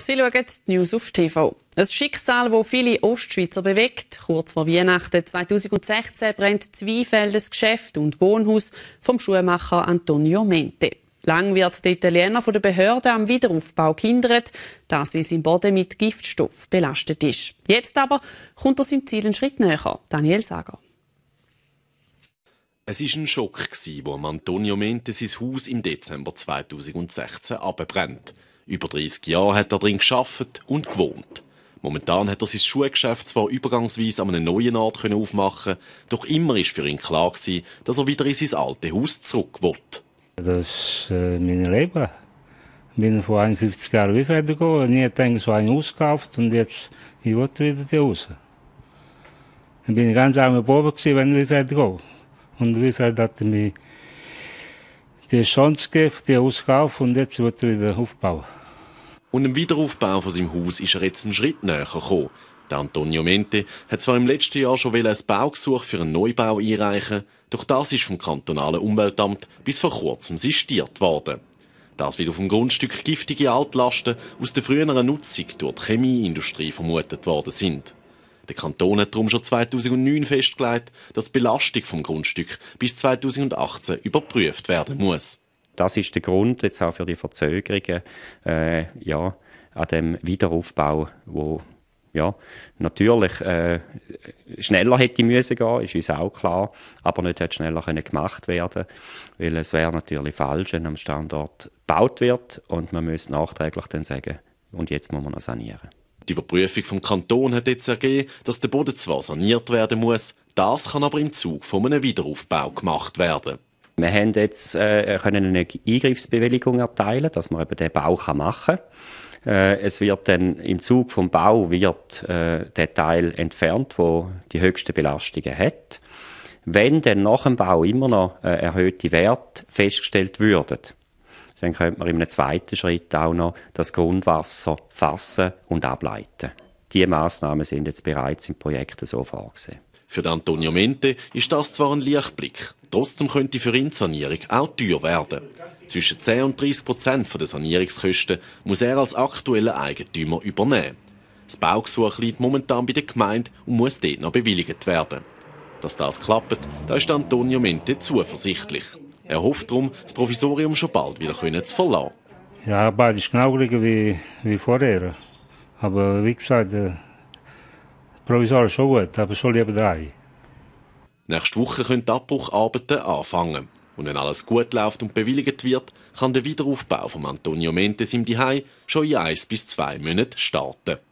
Sie schauen die News auf TV. Ein Schicksal, das viele Ostschweizer bewegt. Kurz vor Weihnachten 2016 brennt Zweifeldes Geschäft und Wohnhaus vom Schuhmacher Antonio Mente. Lang wird der Italiener von den Behörden am Wiederaufbau gehindert, das wie sein Boden mit Giftstoff belastet ist. Jetzt aber kommt er seinem Ziel einen Schritt näher. Daniel Sager. Es war ein Schock, als Antonio Mente sein Haus im Dezember 2016 abbrennt. Über 30 Jahre hat er drin geschafft und gewohnt. Momentan hat er sein Schuhgeschäft zwar übergangsweise an einer neuen Art aufmachen doch immer war für ihn klar gewesen, dass er wieder in sein altes Haus zurück will. Das ist äh, mein Leben. Ich bin vor 51 Jahren wie weitergegangen, nie denke so ein Haus gekauft und jetzt ich will wieder die Haus. Ich bin ganz arme Probe wenn ich weitergehe. Und wie viel hat mich die Chance gegeben, die Auskauf und jetzt wird er wieder aufbauen. Und im Wiederaufbau von seinem Haus ist er jetzt einen Schritt näher gekommen. Der Antonio Mente hat zwar im letzten Jahr schon ein Baugesuch für einen Neubau einreichen, doch das ist vom kantonalen Umweltamt bis vor kurzem sistiert worden. Das wird auf dem Grundstück giftige Altlasten aus der früheren Nutzung durch die Chemieindustrie vermutet worden sind. Der Kanton hat darum schon 2009 festgelegt, dass die Belastung vom Grundstück bis 2018 überprüft werden muss. Das ist der Grund jetzt auch für die Verzögerungen äh, ja, an dem Wiederaufbau, wo ja, natürlich äh, schneller hätte müssen gehen, ist uns auch klar, aber nicht hätte schneller können gemacht werden, weil es wäre natürlich falsch, wenn am Standort gebaut wird und man müsste nachträglich dann sagen, und jetzt muss man noch sanieren. Die Überprüfung vom Kanton hat jetzt ergeben, dass der Boden zwar saniert werden muss, das kann aber im Zug von einem Wiederaufbau gemacht werden. Wir haben jetzt äh, können eine Eingriffsbewilligung erteilen, dass man eben den Bau kann machen kann. Äh, es wird dann im Zug vom Bau wird äh, der Teil entfernt, wo die höchsten Belastungen hat. Wenn dann nach dem Bau immer noch äh, erhöhte Werte festgestellt würden, dann könnte man in einem zweiten Schritt auch noch das Grundwasser fassen und ableiten. Diese Massnahmen sind jetzt bereits im Projekt so vorgesehen. Für Antonio Mente ist das zwar ein Lichtblick, trotzdem könnte für ihn die Sanierung auch teuer werden. Zwischen 10 und 30 Prozent der Sanierungskosten muss er als aktueller Eigentümer übernehmen. Das Baugesuch liegt momentan bei der Gemeinde und muss dort noch bewilligt werden. Dass das klappt, da ist Antonio Mente zuversichtlich. Er hofft darum, das Provisorium schon bald wieder zu verlassen. Ja, bald ist genau gleich wie, wie vorher. Aber wie gesagt, das äh, Provisorium ist schon gut, aber schon lieber drei. Nächste Woche können die Abbrucharbeiten anfangen. Und wenn alles gut läuft und bewilligt wird, kann der Wiederaufbau von Antonio Mentes im Dihei schon in eins bis zwei Monaten starten.